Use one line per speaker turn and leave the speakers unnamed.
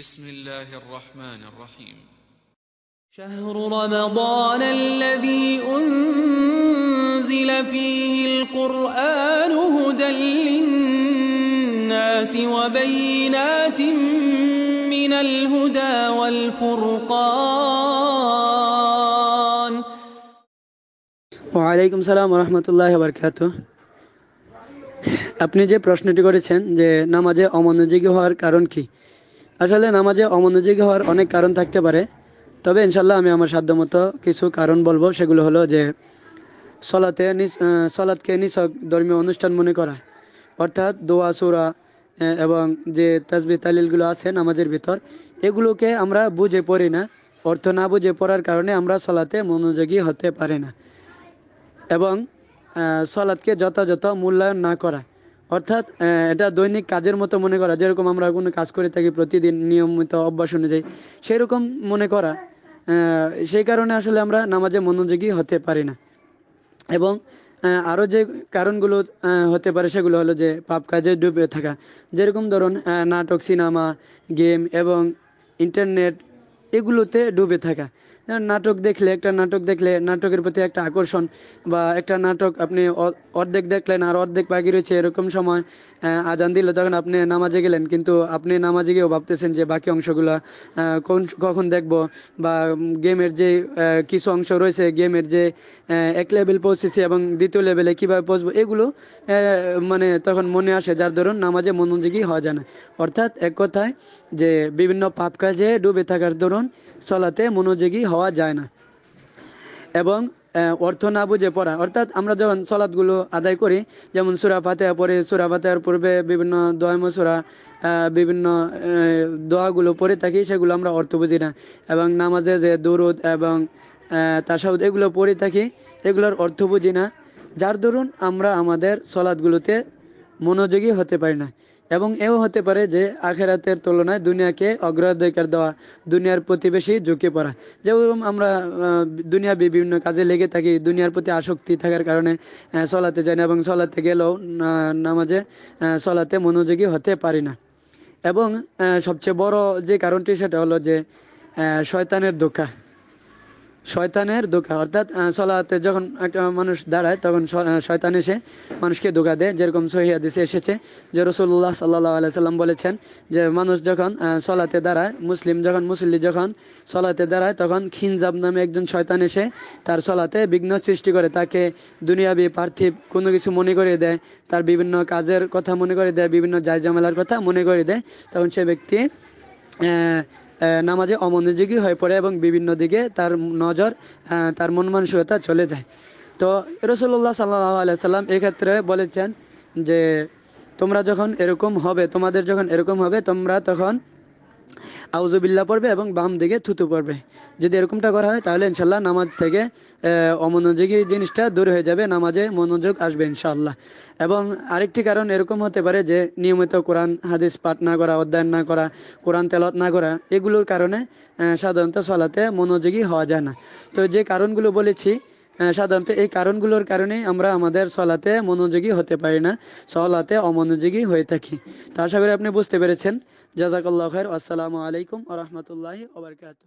بسم الله الرحمن الرحيم شهر رمضان الذي أنزل فيه القرآن هدى للناس وبينات من الهدى والفرقان وعليكم السلام ورحمة الله وبركاته আপনি যে প্রশ্নটি করেছেন যে নামাজে অমনোযোগী হওয়ার কারণ কি আসলে নামাজে অমনোযোগী হওয়ার অনেক কারণ থাকতে পারে তবে ইনশাল্লাহ আমি আমার সাধ্যমতো কিছু কারণ বলবো সেগুলো হলো যে সলাতে সলাতকে নিছক ধর্মীয় অনুষ্ঠান মনে করা অর্থাৎ দোয়া সুরা এবং যে তাজবি তালিলগুলো আছে নামাজের ভিতর এগুলোকে আমরা বুঝে পড়ি না অর্থ না বুঝে পড়ার কারণে আমরা সলাতে মনোযোগী হতে পারি না এবং সলাদকে যথাযথ মূল্যায়ন না করা অর্থাৎ এটা দৈনিক কাজের মতো মনে করা যেরকম আমরা কোনো কাজ করে থাকি প্রতিদিন নিয়মিত অভ্যাস অনুযায়ী সেরকম মনে করা সেই কারণে আসলে আমরা নামাজে মনোযোগী হতে পারি না এবং আরও যে কারণগুলো হতে পারে সেগুলো হলো যে পাপ কাজে ডুবে থাকা যেরকম ধরুন নাটক সিনেমা গেম এবং ইন্টারনেট এগুলোতে ডুবে থাকা নাটক দেখলে একটা নাটক দেখলে নাটকের প্রতি একটা আকর্ষণ বা একটা নাটক আপনি অর্ধেক দেখলেন আর অর্ধেক বাকি রয়েছে এরকম সময় আজান দিল তখন আপনি নামাজে গেলেন কিন্তু আপনি নামাজে গিয়েও ভাবতেছেন যে বাকি অংশগুলা কোন কখন দেখব বা গেমের যে কিছু অংশ রয়েছে গেমের যে এক লেভেল পৌঁছেছি এবং দ্বিতীয় লেভেলে কিভাবে পৌঁছবো এগুলো মানে তখন মনে আসে যার ধরুন নামাজে মনোযোগী হওয়া যায় না অর্থাৎ এক কথায় যে বিভিন্ন পাপ কাজে ডুবে থাকার দরুন কারণ সলাতে মনোযোগী হওয়া যায় না এবং অর্থ না বুঝে পড়া অর্থাৎ আমরা যখন সলাদগুলো আদায় করি যেমন সুরা ফাতে পরে সুরা ফাতে পূর্বে বিভিন্ন দোয়াম সুরা বিভিন্ন দোয়াগুলো পরে থাকি সেগুলো আমরা অর্থ বুঝি না এবং নামাজে যে দরুদ এবং তাসাউদ এগুলো পরে থাকি এগুলোর অর্থ বুঝি না যার দরুন আমরা আমাদের সলাদগুলোতে মনোযোগী হতে পারি না এবং এও হতে পারে যে আখেরাতের তুলনায় দুনিয়াকে অগ্রাধিকার দেওয়া দুনিয়ার প্রতি বেশি ঝুঁকে পড়া যেরকম আমরা দুনিয়া বিভিন্ন কাজে লেগে থাকি দুনিয়ার প্রতি আসক্তি থাকার কারণে চলাতে যাই না এবং চলাতে গেলেও নামাজে চলাতে মনোযোগী হতে পারি না এবং সবচেয়ে বড় যে কারণটি সেটা হলো যে শয়তানের ধোকা শয়তানের দোকা অর্থাৎ সলাতে যখন একটা মানুষ দাঁড়ায় তখন শয়তান এসে মানুষকে ধোকা দেয় যেরকম সহিদিসে এসেছে যে রসুল্লাহ সাল্লাহ আলাইসাল্লাম বলেছেন যে মানুষ যখন সলাতে দাঁড়ায় মুসলিম যখন মুসল্লি যখন সলাতে দাঁড়ায় তখন খিনজাব নামে একজন শয়তান এসে তার সলাতে বিঘ্ন সৃষ্টি করে তাকে দুনিয়াবি পার্থিব কোনো কিছু মনে করিয়ে দেয় তার বিভিন্ন কাজের কথা মনে করে দেয় বিভিন্ন জায়জামেলার কথা মনে করে দেয় তখন সে ব্যক্তি নামাজে অমনোযোগী হয়ে পড়ে এবং বিভিন্ন দিকে তার নজর তার মন মানসিকতা চলে যায় তো রসল্লাহ সাল্লাহ আলাইসাল্লাম এক্ষেত্রে বলেছেন যে তোমরা যখন এরকম হবে তোমাদের যখন এরকম হবে তোমরা তখন আউজবিল্লা পড়বে এবং বাম দিকে থুতু পড়বে যদি এরকমটা করা হয় তাহলে ইনশাল্লাহ নামাজ থেকে অমনোযোগী জিনিসটা দূর হয়ে যাবে নামাজে মনোযোগ আসবে ইনশাল্লাহ এবং আরেকটি কারণ এরকম হতে পারে যে নিয়মিত কোরআন হাদিস পাঠ না করা অধ্যয়ন না করা কোরআন তেলত না করা এগুলোর কারণে সাধারণত চলাতে মনোযোগী হওয়া যায় না তো যে কারণগুলো বলেছি সাধারণত এই কারণগুলোর কারণে আমরা আমাদের চলাতে মনোযোগী হতে পারি না চলাতে অমনোযোগী হয়ে থাকি তো আশা করি আপনি বুঝতে পেরেছেন জাজাকাল্লাহ খের আসসালামু আলাইকুম আ রহমতুল্লাহি ওবরকাত